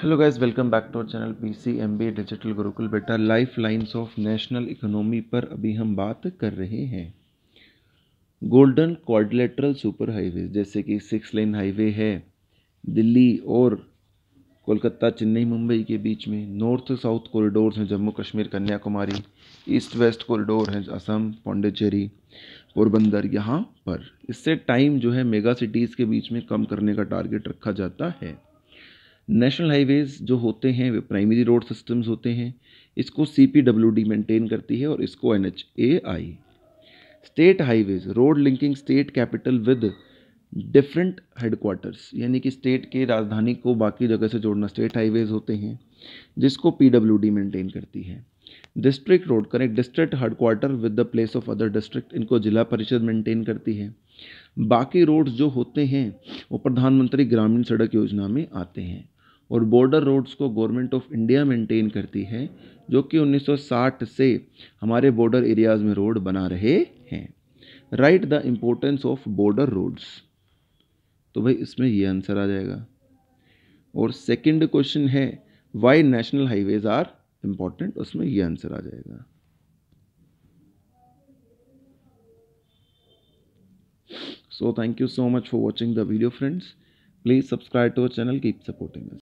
hello guys welcome back to our channel PCMB digital Gurukul बेटा life lines of national economy पर अभी हम बात कर रहे हैं गोल्डन क्वाड्रिलेटरल सुपर हाईवे जैसे कि सिक्स लेन हाईवे है दिल्ली और कोलकाता चेन्नई मुंबई के बीच में नॉर्थ साउथ कॉरिडोर हैं Jammu Kashmir Kanyakumari east west corridor हैं असम पौंडेचेरी पोरबंदर यहाँ पर इससे टाइम जो है मेगा सिटीज़ के बीच में कम करने का टारगेट रखा जाता है नेशनल हाईवेज़ जो होते हैं वे प्राइमरी रोड सिस्टम्स होते हैं इसको C P W D maintain करती है और इसको N H A I state highways road linking state capital with different headquarters यानी कि स्टेट के राजधानी को बाकी जगह से जोड़ना स्टेट हाईवेज़ होते हैं जिसको पी डब्ल्यू डी मेनटेन करती है district road connect district headquarter with the place of other district इनको जिला परिषद मेंटेन करती है बाकी रोड्स जो होते हैं वो प्रधानमंत्री ग्रामीण सड़क योजना में आते हैं और बॉर्डर रोड्स को गवर्नमेंट ऑफ इंडिया मेंटेन करती है जो कि 1960 से हमारे बॉर्डर एरियाज़ में रोड बना रहे हैं write the importance of border roads तो भाई इसमें ये आंसर आ जाएगा और सेकंड क्वेश्चन है why national highways are important उसमें ये आंसर आ जाएगा so thank you so much for watching the video friends please subscribe to our channel keep supporting